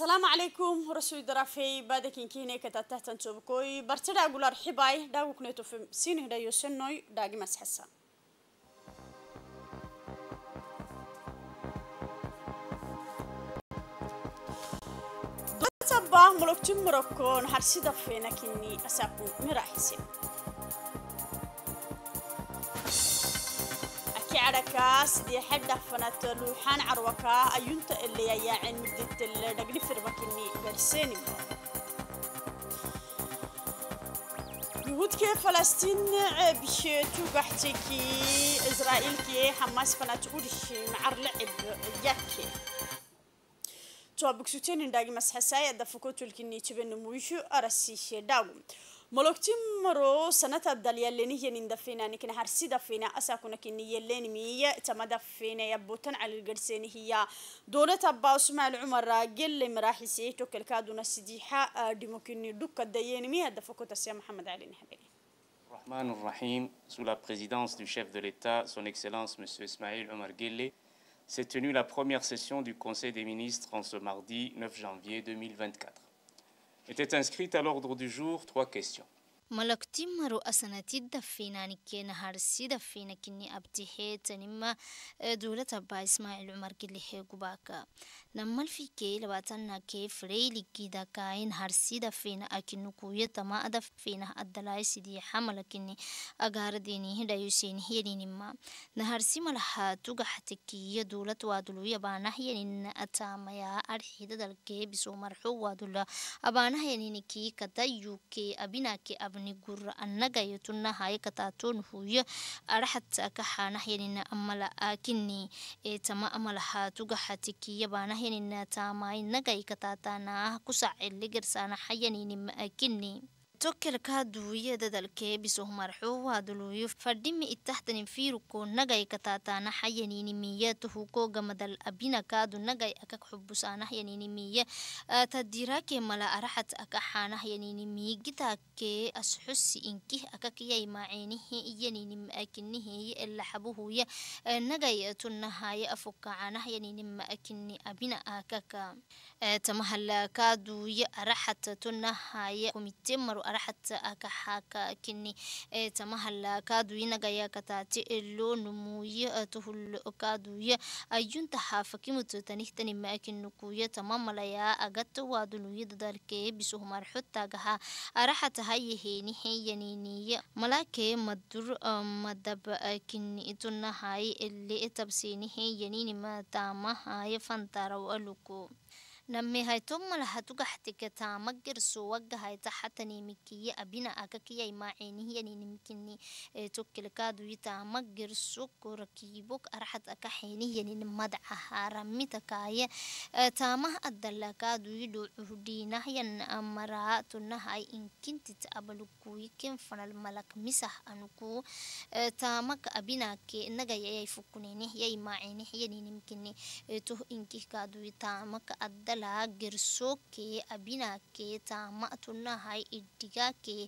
السلام عليكم رسول درافي بعدك إن كيني كتاته تنتبكوي برتدا أقول أرحباي داو كنتو في سينه دا يوسنوي داعي مسحسا دوتا باه ملوكتي مروكون هرسيدا فينا كيني أسابو مراحسين أركا سدي حدا فنات لوحان عروكا أيونت اللي يا عن مدت الرجل في الركني برسيني وودك فلسطين بش توجحتكي إسرائيل كي حماس فنات أورش مع اللعب يكي توابك سوتين داقي مسحسايا دفكوتو الكني تبين مويشو أرسيش داوم ملوكتي مرو سنة الدليا اللي نهي نندفينا نكنا هرسي دفينا أساكونا كنية اللي نمية تما دفينا يبوتن على القرسين هي دولة أباو سمع العمر راقل اللي مراحي سيتو كالكادونا سديحة آه، ديموكيني دوكا ديين مية دفوكو تسيا محمد علي نحبيني الرحمن الرحيم sous la présidence du chef de l'État, son excellence M. Ismail Omar Gelle, s'est tenue la première session du Conseil des ministres en ce mardi 9 janvier 2024. Étaient inscrites à l'ordre du jour trois questions. ملك تيمرو أسنتي الدفينة نكينا هارسي دفينة كني أبتي حيت نما اه، دولة أبا إسماعيل عمر كلي حيقو باكا نمال في كي لباتنا كي فري لكي دا كاين هارسي دفينة أكي نكو يتما أدفينة أدلاي سيدي حمل كني أغار ديني هدا يسين هي نما نهارسي ملحا توغا حتكي يدولة وادلو يبانا هي نن أتاما يا أرحي دا دالكي بسو مرحو وادولا أبانا هي نكي كتا يوكي أبنا كي tabni gurra annaga yutuna hayka taton huya arahatta ka hana hinina amala akini e tama amala hatuga hatiki yabana hinina tama innaga ikatata na kusa illigir sana hayanini ma akini توكل كادوية دادال الكيبس همار حوو هادلو يفردمي اتحتن فيروكو نغاي كتاتا نحايا نيني مية تهوكو غمد الابين كادو نغاي اكاك حبوسا نحايا نيني مالا تديراكي ملا ارحت اكاحا نحايا نيني مية جتاكي اسحس انكيه اكاك ياي معينيه ايا نيني مأكنيه ايا اللا حبوه يا نغاي تنهاي افوكا نحايا نيني مأكني ابين اكاك تمهلا كادو يا ارحت تنهاي كوميتي مرو araxat akaxaka kini tamahala kaduinagaya katati elo numuye tuhul kaduye ayunta hafakimutu tanihtani maakinukuye tamamalaya agat waadunuye dadalkee bisuhumar xottaagaha araxataha yehenihe yaniniye malakee madur madab kini itunahay ele tabsinihe yaninima taamahaye fantaraw aluku نمي هاي توم مالا هاتوكا حتيكا تا مجر سو وجا هاي تا حتى نيمكي ابينا اكاكي اي معي هي نيمكي ني آه، توك الكادو يتا مجر سو ارحت اكاحي هي نيم مدعا هارا ميتاكاي آه، تا كادو يدو رودي نهيا نمرا تو نهاي ان كنتي ابلوكو يكن فن الملك مسا انوكو آه، تا ابينا كي نجاي فكوني هي معي ني هي نيمكي تو انكي كادو يتا مك jala gersoo kee abinaa kee taama'tunahay iddigaa kee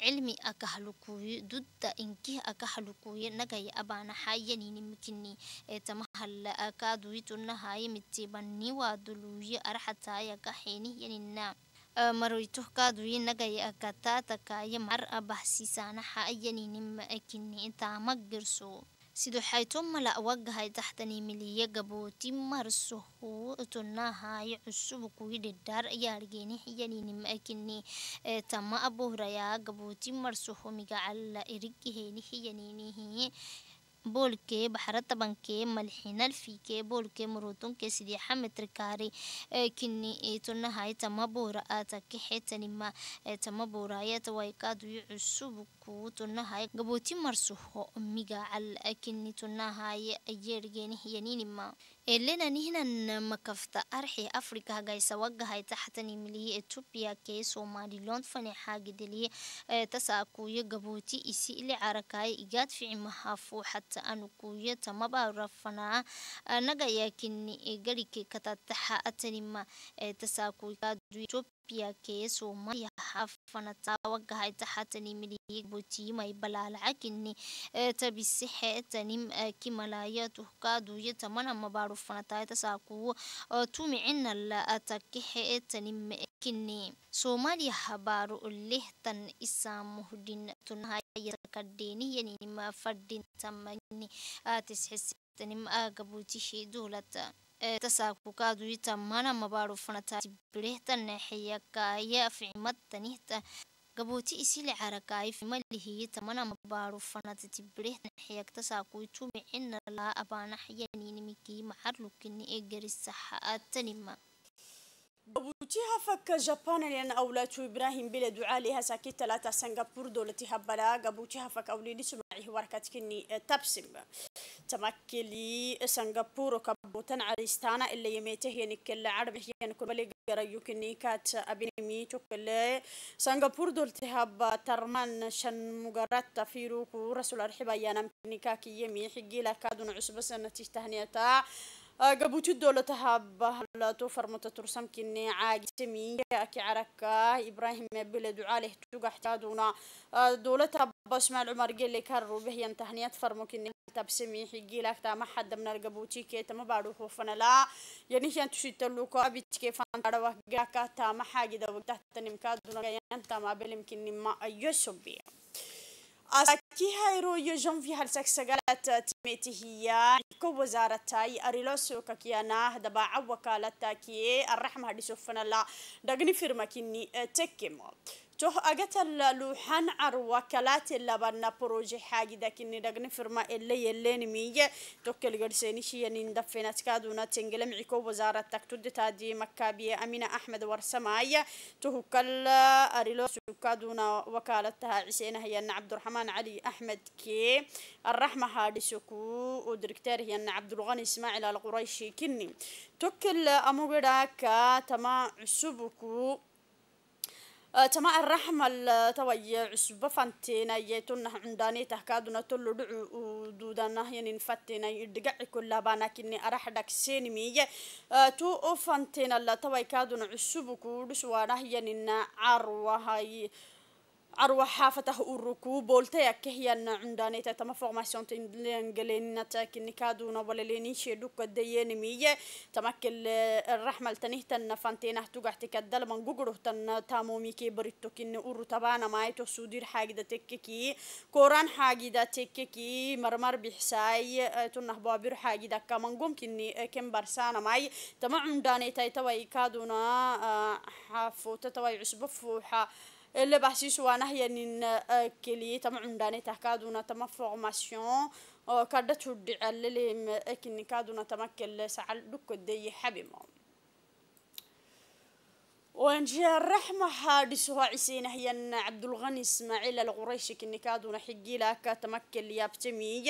cilmi akahalukuyu dudda inkih akahalukuye nagaya abaanaxayaninimikini eetamahala akaaduitunahaye mitibani waaduluye araxataaya kaxeenihyanina maroytoh kaaduye taata akataatakaye mar abahsiisaanaxa ayaninima ekini taama gerso siduu xaytumala awagahay daxdanimiliye gabooti marsuhu utunahayo cusubu kuwi dhidhar yaargeeni xiyaninima akini tama abohraya gabooti marsuhu migacala erigiheeni xiyaninihi boolkee baxra tabankee malxinalfikee boolkee muruutunkee sidii xametrikaari kini tunahay tama boora aata kaxetanima tama boorayata waikaadu cusubu kuutunahay gabooti marsuho migacal kinitunahay yeergenihyanínima elenanihinan makafta arxi africa hagaysawagahay taxtani milihi etoobiya kee somaliland faneexaagedeliye tasaakuuyo gabooti isi ili carakaaye igaad ficimahafu xata anukuuyo tamabaarafanaa nagaya kini garike katataxa atanima tasaakuuyo بيا بياكي سوما يحفنا توقع تحتني مليك بوتي ما يبلا لعكني تبي السحة تنم كملايا تهكادو يتمنى ما بعرفنا تاي تساقو تومي عنا لا تكحة تنم كني سومالي حبارو اللي تن إسام مهدين تنهاي يتكدين يعني ما فردين تمني تسحس تنم آقبوتي شي دولة تساكوكا دويتا مانا مبارو فنطا تبليهتا ناحيكا يا في عمد تنهتا قبوتي إسي لعركا في مالهي تمانا مبارو فنطا تبليهتا ناحيكا تساكوي تومي إن لا أبانا حيانين مكي محرلوكي نيقري السحاة تنما أبوتيها فك جابان لأن أولاد إبراهيم بلا دعالي هساكي ثلاثة سنغافور دولتها بلا أبوتيها فك أولادي سمعي وركت كني آه، تبسم تمكلي سنغافور وكبوتان عريستانا اللي يميته يعني كل عرب يعني كل بلي جرايو كني كات أبنمي تكل سنغافور دولتها بترمان شن مجرد تفيرو رسول الرحبة ينام كني كاكي يمي حقي لكادون عصبة سنة تهنيتا قبوتو الدولة هاب توفر فرمتا ترسم كني عاقي سمي أكي إبراهيم بلدو عليه توقع احتادونا دولة بسمال العمر قيل لي كرو به يمتهنيات فرمو كني تبسمي حقي لك ما حد من القبوتي كي تما بارو خوفنا لا يعني كان تشيت لوكا بيت كيف أنا قاكا تا ما حاجة دوقتها تنمكادونا يعني تما بلمكني ما أيوسو أساكي هيرو يجون في هالسك سجلت تميتي هي كو وزارة تاي أريلوسو كيانا هدبا عوكالة تاكي الرحمة هدي سوفنا لا دقني كيني تكيمو توه أجتال لوحان وكالات اللبنة بروجي حاجة داكني دقن فرما اللي اللي مية توكل قرسيني شيا نندفنات كادونا تنقل معكو وزارة تكتود تادي مكابية أمينة أحمد ورسماية توه كل أريلو سكادونا وكالتها عسينة هي عبد الرحمن علي أحمد كي الرحمة هادي سكو ودركتار هي ان عبد الغني إسماعيل القريشي كني توكل أمو تما عسوبكو أه، تما الرحمة توي عشبة فانتينا يتون عنداني تهكادنا تلو دعو دودنا يعني نفتينا يدقع كل بانا كني أرح دك سينمي أه، تو فانتينا لا توي كادنا عشبة كودش وانا يعني عروة هاي أروح حافته الركوب ولتيا كهيا عندنا تتم فورماسيون تنجلين نتاك نكادونا ولا ليني شي دوك ديين مية تمكل الرحمة لتنه تن فانتينه تقع تكدل من ققره تن تامومي كي بريتو كن أورو تبعنا مايتو سودير حاجة تككي كوران حاجة تككي مرمر بحساي تنه بابير حاجة كمان قوم كني كم برسانا ماي تمام عندنا تاي كادونا آه، حافو تتوي عصبفو حا اللي بحشيش وانا هي نين آه، كلي تم عندنا تكادونا تم فورماسيون كادا اللي عللي كني كادونا تم كل سعل دك دي حبي حبيبي وانجي الرحمة حادث سوا عسينا هي ان عبد الغني اسماعيل القريشي كني كادونا حقي لك تمكل يابتمي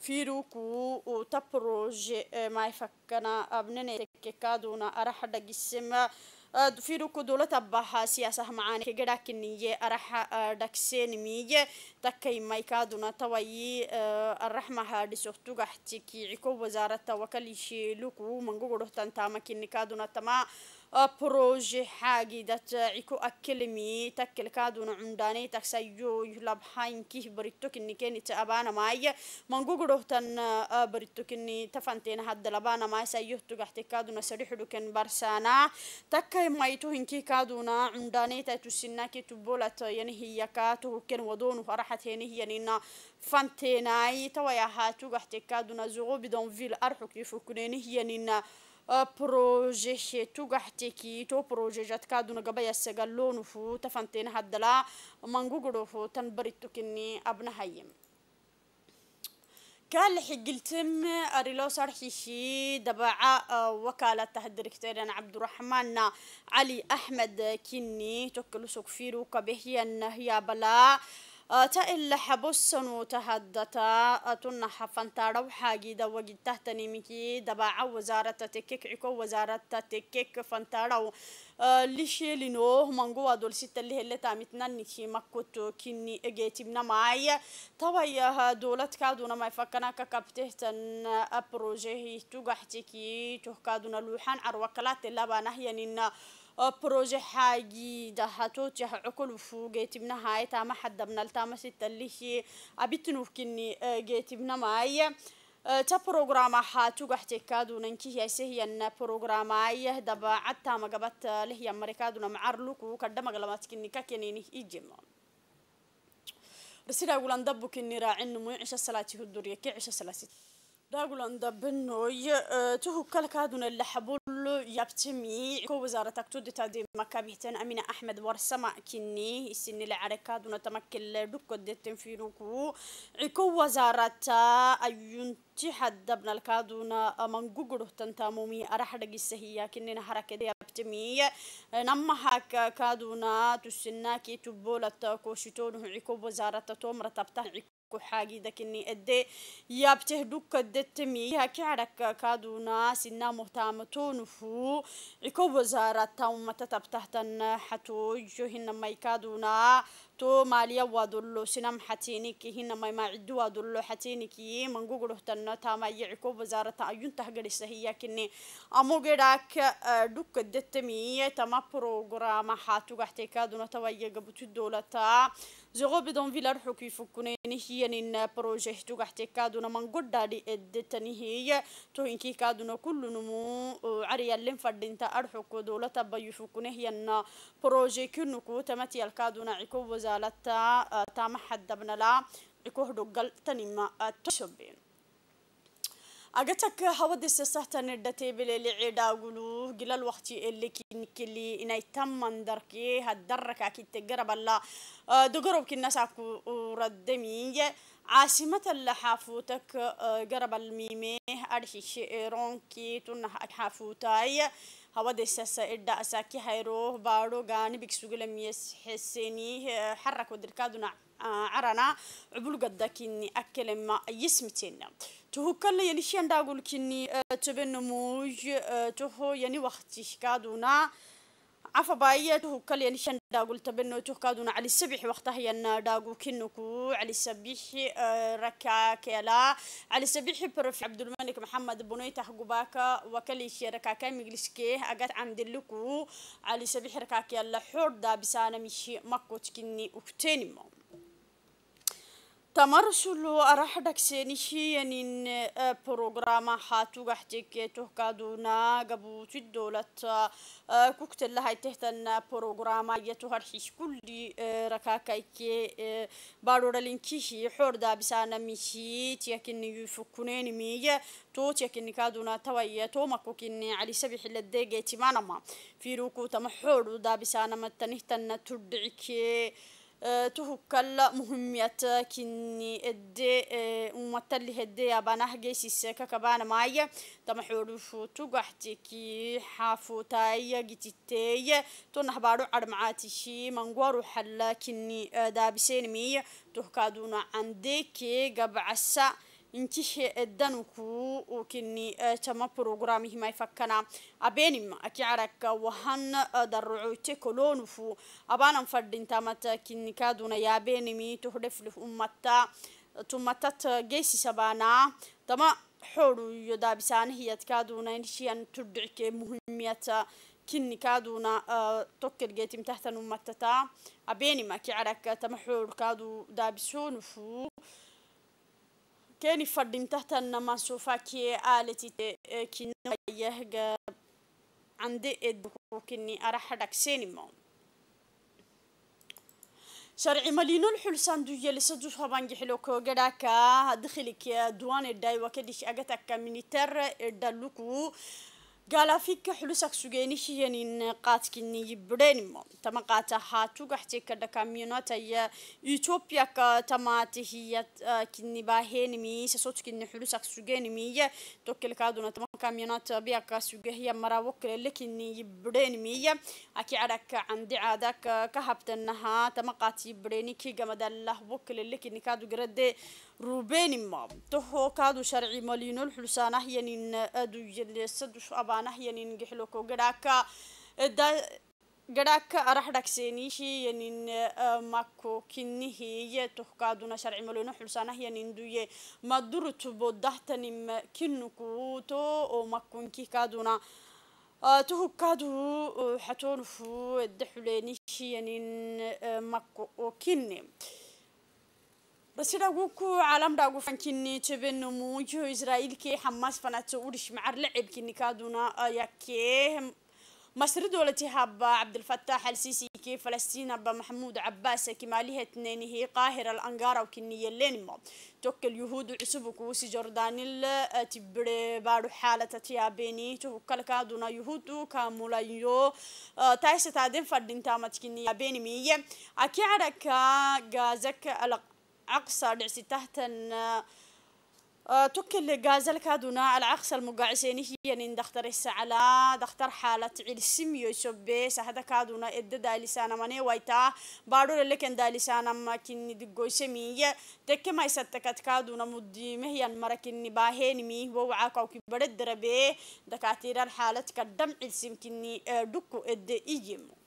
فيروكو وتبروج آه، ما يفكنا ابننا كادونا ارحدا السما في فيروكو دولتا بها سياسة معانا كيغراكيني أرحا آه، دكسين ميجي تكي مايكا دونا تواي آه، أرحما هادي سوختو غحتي كي عيكو وزارة وكاليشي لوكو منغو غروه تانتا مكيني كا دونا تما بروجي حاجي دات عيكو أكلمي تكل كادونا عمداني تكسيو يلاب حينكي بريتو كني كيني تأبانا ماي منغو قروهتن آه، بريتوك إني تفانتين هاد لبانا ماي سيوه تغحتي كادونا سريحو لكن برسانا تكا مايتو هنكي كادونا عمداني تايتو سناكي تبولت يعني هي كاتو كن ودونو فرحت يعني هي نينا فانتيناي توايا هاتو غحتي كادو زغو بدون فيل أرحو كيفو كنيني هي نينا بروجيه آه، توغحتكي تو بروجيجات كادونا قبايا سيغالونو فو تفنتين هدلا منغوغرو فو تنبريتو كني ابن هايم كان لحي قلتم أريلو صرحيشي دبعاء آه، وكالة تهدركتيرين عبد الرحمن علي أحمد كني توكلو سوكفيرو كبهيان هيا بلا تأل حبسن وتهدتا تن حفنتا روحاجي دا وجد تحت نمكي دباع وزارة تكيك عكو وزارة تكيك تكك فانتارو لشي لنوه من جوا دول ستة اللي هلا تامتنا نكي مكوتو كيني اجيتي بنا معاي طوي دولت كادونا ما يفكنا ككبته تن بروجيه توجحتكي تهكادونا لوحان عروكلات اللي بانهيا بروجي حاجي دهاتوت يا عقل وفوق تبنا هاي تاما حد من التاما ستة اللي هي أبيتنوف كني جيت بنا معايا تا بروغراما حاتو قحتيكا دونان كي هي سي هي بروغراما يه دبا عتا ما قبت اللي هي امريكا دونا معرلوك وكدا مغلمات كني كاكينيني يجمع رسيلا يقولان دبو كني راعي النمو عشا صلاتي هدوريا كي عشا صلاتي داغولان دبنوي اه، تو كل كادون اللحبول يبتمي كو وزارة تكتو تكتود تادي مكابيتن امين أحمد ورسما كني السن اللي على كادون تمكل دوكو دتن في كو عكو وزارة أيون تحد دبنا الكادون اه، من جوجل تنتامومي راح رجس هي كننا حركة يبتمي اه، نما هاك كادونا تسناكي تبولة كوشتونه عكو وزارة تومرة تبتح كحاجي دكني أدي يا بتهدوك دوك دتمي هك عرك كادو ناس إن مهتامتو نفو عكوب وزارة تاومة تبتهتن حتو جوهن ما يكادونا تو مالیا وادولو سنم حتينيكي هنا ما ما عدو وادولو حتینی حتينيكي من جوجل اهتنا تاما يعكو وزارة أيون تهجر السهية كني أمو جراك دوك میه تما پروگرام حاتو قحتيكا دون توايا قبتو الدولة دولتا زغو بدون ویلر حكي فكونين هي إن پروژه تو قحتيكا دون من جودا داری الدتني هي تو إنكي كادون کل نمو عريا اللي فردين تا أرحكو دولة تبايو فكونين هي إن بروجه كنكو تمتي الكادون عكو وزارة جالتا آه، تام حد بنلا يكوه دوغل تنما آه، تشبين أجتك هود السسحة ندتي بلي عيدا قلوه قل الوقت اللي كن كلي إن يتم مندركي هدرك أكيد تجرب الله آه، دقرب كنا ساكو ردمي عاصمة اللحافوتك آه، قرب الميميه أرشي شئرون كي تنح حافوتاي هوا دساسا إردا أساكي هيروه بارو غاني بيكسوغ لميس حسيني حرك ودركادنا آه، عرانا عبول قدكيني أكل ما يسمتين تهو كلا يليشيان داقول كيني آه، تبنموج توهو يعني وقتش كادونا عفا بايته كل يعني شن داقول تبنو تكادون على السبح وقتها هي ين داقو كنكو على السبح ركا كلا على السبح بروف عبد الملك محمد بنوي حقباك وكل شيء ركا كم يجلسكيه أجت عمد لكو على السبح ركا كلا حور دا بسانا مشي مكوت كني أكتنمو أراح دكسيني شي يعني بروغراما حاتو غحتك تهكادونا قبو الدولة آه، آه، كوكتل لها تهتن بروغراما يتو حيش كل ركاكيك بارو رلينكيشي حور دابسانا ميشي تيكن يفكونين مي تو تيكن كادونا توي تو مكوكين علي سبيح لديجي ما في روكو تمحور دابسانا متنهتن تردعك تهكل مهمية كني ادي ومتلي هدي ابانا حقي سيسيكا كبانا مايا تم حروفو تقحتكي حافو تايا جتتي تونه بارو عرمعاتشي منقوارو حلا كني دابسين مي تهكادونا عندي كي قبعسا inchishi eddanuku ukini chama programmi himay fakkana abeenim aki carakka wahan darucuute koloonufu abaanan fadhintamata kinnikaaduna yaabeenimi tuhdheflih ummata tumatat sabana tama xoodhu iyo daabisaanahiyadkaaduna inishiyan tudhicke muhimiyata kinnikaaduna tokkelgeetim tahtan ummatata abeenim aki carakka tama xoodhkaadu daabisoonufu كاني فردين تحت النما سوفا كي آلتي آه، كي يهجا عندي إدبو كني أرح سيني مو شرعي ملينو الحلسان دو يلسدو هبانجي حلوكو دخلي كي دواني الداي وكدش أغتاكا مني تر إدالوكو قال فيك حلوسك سجيني شيئا إن قات كني يبرين ما تما قات هاتو قحتي كده كميونات يا يوتوبيا كتما هي كني باهين مي سوت كني حلوسك سجيني مي توكل كادونا كاميونات بيقا يا مراوك لكن يبرين مية أكي عرك عندي عادك كهبت إنها تمقاتي بريني كي جمد الله وكل لكن كادو جرد روبين ما تهو كادو شرعي مليون الحلسانة هي نين أدو يلسدو شو أبانة هي نين جحلوكو جراكا قراك راح ركسيني شي يعني ماكو كني هي تحكادونا شرعي ملونا حلسانا هي نندوية ما دور تبودهتني ما كنكوتو أو ماكو كي كادونا tuhu kaadu xatoonufu daxuleenishiyanin mako oo kinne basidhaguku caalamdhagu fankini tabenamujo israa'iilkee xamaas fanato udhish macar lacebkini kaaduna ayaa kee مصر دولتي هابا عبد الفتاح السيسي كي فلسطين أبا محمود عباس كماليه تنين هي قاهرة الأنقارة وكنية لينمو توك اليهود عسبك وسي جردان آه، تبري بارو حالة تيابيني توكل كادونا يهود كامولا يو آه، تايسة تادين فردين تامت كنية بيني مية أكي عركا غازك الأقصى درسي تحتن آه، تكل غازل كادونا العقس المقاعسين يعني هي إن يعني دختر السعلا دختر حالة عيل سميو شبه سهدا كادونا ادد إد دالسانا مني ويتا بارو لكن دالسانا ما كني دقو سمية تك ما يستكت كادونا مدي مهيا مركني باهين مي هو أو كبرد ربي دكاتير الحالة كدم عيل سمكني دكو ادد إيجيمو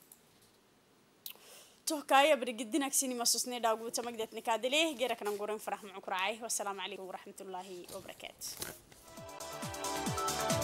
كسيني ما سوسني سيني ماسوسني داغو تمقدت نكادليه غيرك نغورن فرح معك رعاي والسلام عليكم ورحمة الله وبركاته